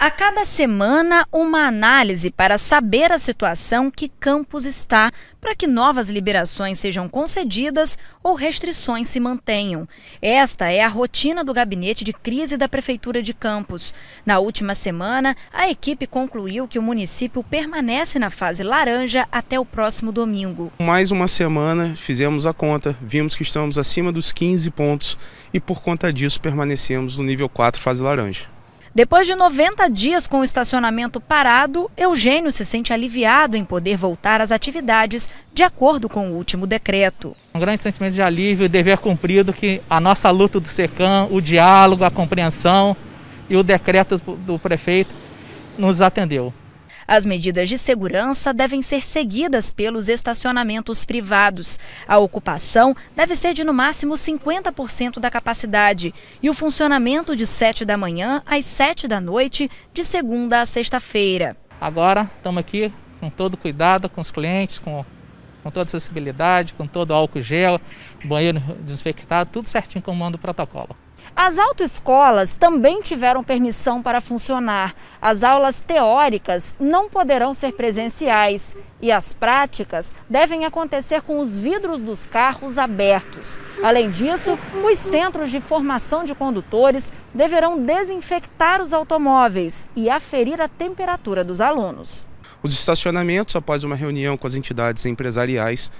A cada semana, uma análise para saber a situação que Campos está, para que novas liberações sejam concedidas ou restrições se mantenham. Esta é a rotina do gabinete de crise da Prefeitura de Campos. Na última semana, a equipe concluiu que o município permanece na fase laranja até o próximo domingo. Mais uma semana, fizemos a conta, vimos que estamos acima dos 15 pontos e, por conta disso, permanecemos no nível 4, fase laranja. Depois de 90 dias com o estacionamento parado, Eugênio se sente aliviado em poder voltar às atividades de acordo com o último decreto. Um grande sentimento de alívio e dever cumprido que a nossa luta do SECAM, o diálogo, a compreensão e o decreto do prefeito nos atendeu. As medidas de segurança devem ser seguidas pelos estacionamentos privados. A ocupação deve ser de no máximo 50% da capacidade e o funcionamento de 7 da manhã às 7 da noite, de segunda a sexta-feira. Agora estamos aqui com todo cuidado com os clientes, com, com toda sensibilidade, com todo álcool gel, banheiro desinfectado, tudo certinho como manda o protocolo. As autoescolas também tiveram permissão para funcionar. As aulas teóricas não poderão ser presenciais e as práticas devem acontecer com os vidros dos carros abertos. Além disso, os centros de formação de condutores deverão desinfectar os automóveis e aferir a temperatura dos alunos. Os estacionamentos, após uma reunião com as entidades empresariais,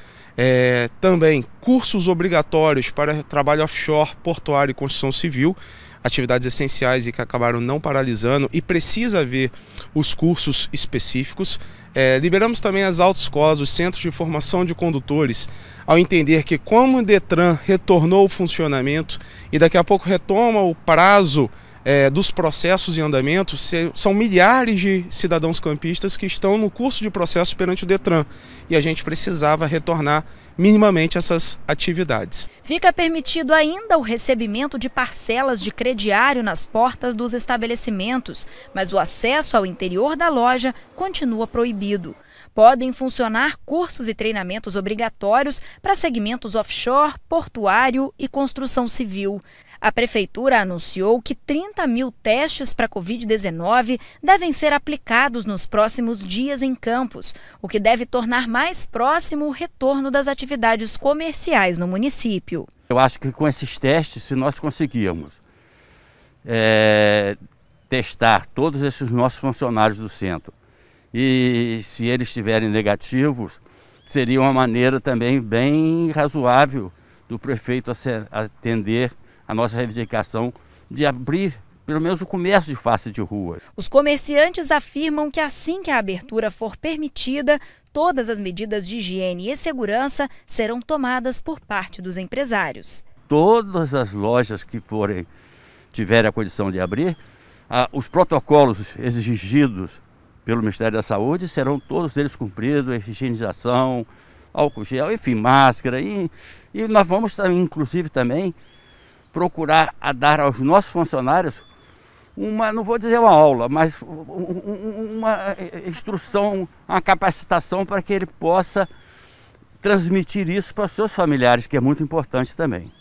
é, também cursos obrigatórios para trabalho offshore, portuário e construção civil, atividades essenciais e que acabaram não paralisando e precisa haver os cursos específicos. É, liberamos também as autoescolas, os centros de formação de condutores, ao entender que como o Detran retornou o funcionamento e daqui a pouco retoma o prazo é, dos processos em andamento se, são milhares de cidadãos campistas que estão no curso de processo perante o Detran e a gente precisava retornar minimamente essas atividades. Fica permitido ainda o recebimento de parcelas de crediário nas portas dos estabelecimentos, mas o acesso ao interior da loja continua proibido. Podem funcionar cursos e treinamentos obrigatórios para segmentos offshore, portuário e construção civil. A prefeitura anunciou que 30 40 mil testes para Covid-19 devem ser aplicados nos próximos dias em Campos, o que deve tornar mais próximo o retorno das atividades comerciais no município. Eu acho que com esses testes, se nós conseguirmos é, testar todos esses nossos funcionários do centro e se eles estiverem negativos, seria uma maneira também bem razoável do prefeito atender a nossa reivindicação de abrir pelo menos o comércio de face de rua. Os comerciantes afirmam que assim que a abertura for permitida, todas as medidas de higiene e segurança serão tomadas por parte dos empresários. Todas as lojas que forem tiverem a condição de abrir, ah, os protocolos exigidos pelo Ministério da Saúde serão todos eles cumpridos, higienização, álcool gel, enfim, máscara. E, e nós vamos, inclusive, também procurar a dar aos nossos funcionários uma, não vou dizer uma aula, mas uma eh, eh, instrução, uma capacitação para que ele possa transmitir isso para os seus familiares, que é muito importante também.